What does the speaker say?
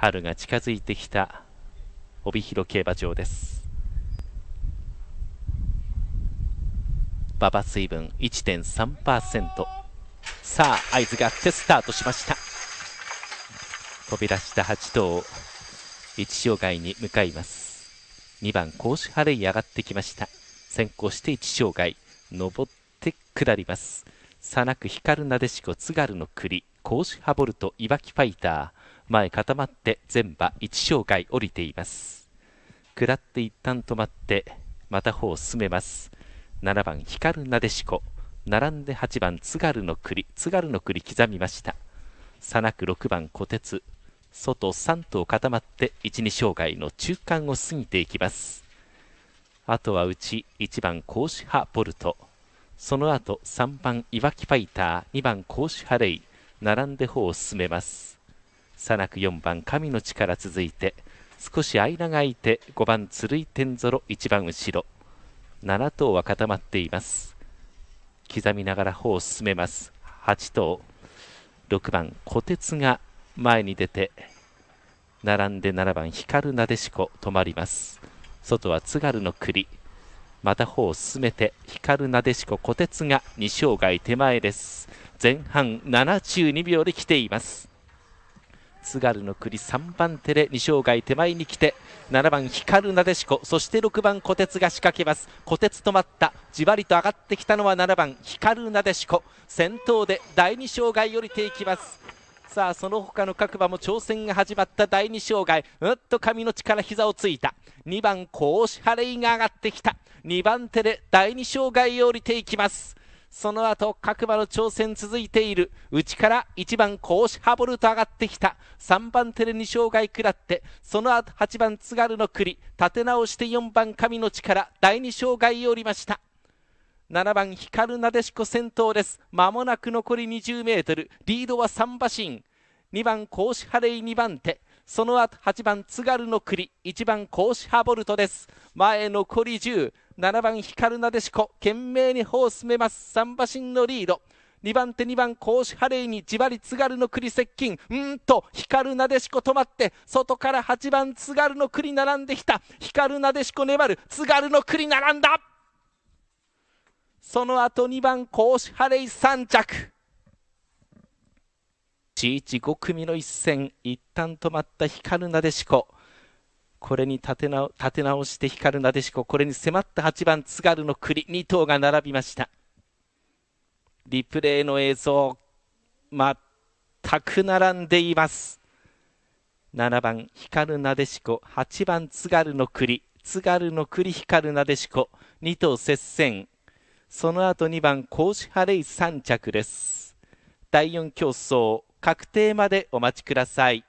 春が近づいてきた帯広競馬場です馬場水分1.3%さあ合図があってスタートしました飛び出した8頭1障害に向かいます2番甲子ハでイ上がってきました先行して1障害上って下りますさなく光るなでしこ津軽の栗コーハボルト、いわきファイター。前固まって全馬1障害降りています。下って一旦止まって、また方を進めます。7番、光なでしこ。並んで8番、津軽の栗。津軽の栗刻みました。さなく6番、小鉄。外3頭固まって1、2障害の中間を過ぎていきます。あとはうち1番、甲子派ボルト。その後3番、いわきファイター、2番、甲子派レイ、並んで歩を進めますさなく4番神の力続いて少し間が空いて5番鶴井天ぞろ1番後ろ7頭は固まっています刻みながら歩を進めます8頭6番小鉄が前に出て並んで7番光るなでしこ止まります外は津軽の栗また方を進めて光るなでしこ小鉄が2障害手前です前半72秒で来ています津軽の栗3番手で2障害手前に来て7番光なでしこそして6番小鉄が仕掛けます小鉄止まったじわりと上がってきたのは7番光なでしこ先頭で第2障害降りていきますさあその他の各馬も挑戦が始まった第2障害うっと髪の力膝をついた2番甲子晴レが上がってきた2番手で第2障害を降りていきますその後各馬の挑戦続いている内から1番コーシハボルト上がってきた3番テレに障害らってその後8番津軽の栗立て直して4番神の力第2障害を降りました7番光なでしこ先頭ですまもなく残り 20m リードは3馬身2番コーシハレイ2番手その後8番津軽の栗1番コーシハボルトです前残り10 7番光なでしこ懸命に歩を進めます3馬身のリード2番手2番甲子ハレイにじわり津軽の栗接近うんと光なでしこ止まって外から8番津軽の栗並んできた光なでしこ粘る津軽の栗並んだその後2番甲子ハレイ3着 C15 組の一戦一旦止まった光なでしここれに立て直立て直して光るなでしこ、これに迫った8番津軽の栗、2頭が並びました。リプレイの映像、全く並んでいます。7番光るなでしこ、8番津軽の栗、津軽の栗光るなでしこ、2頭接戦。その後2番、甲子晴レイ3着です。第4競争、確定までお待ちください。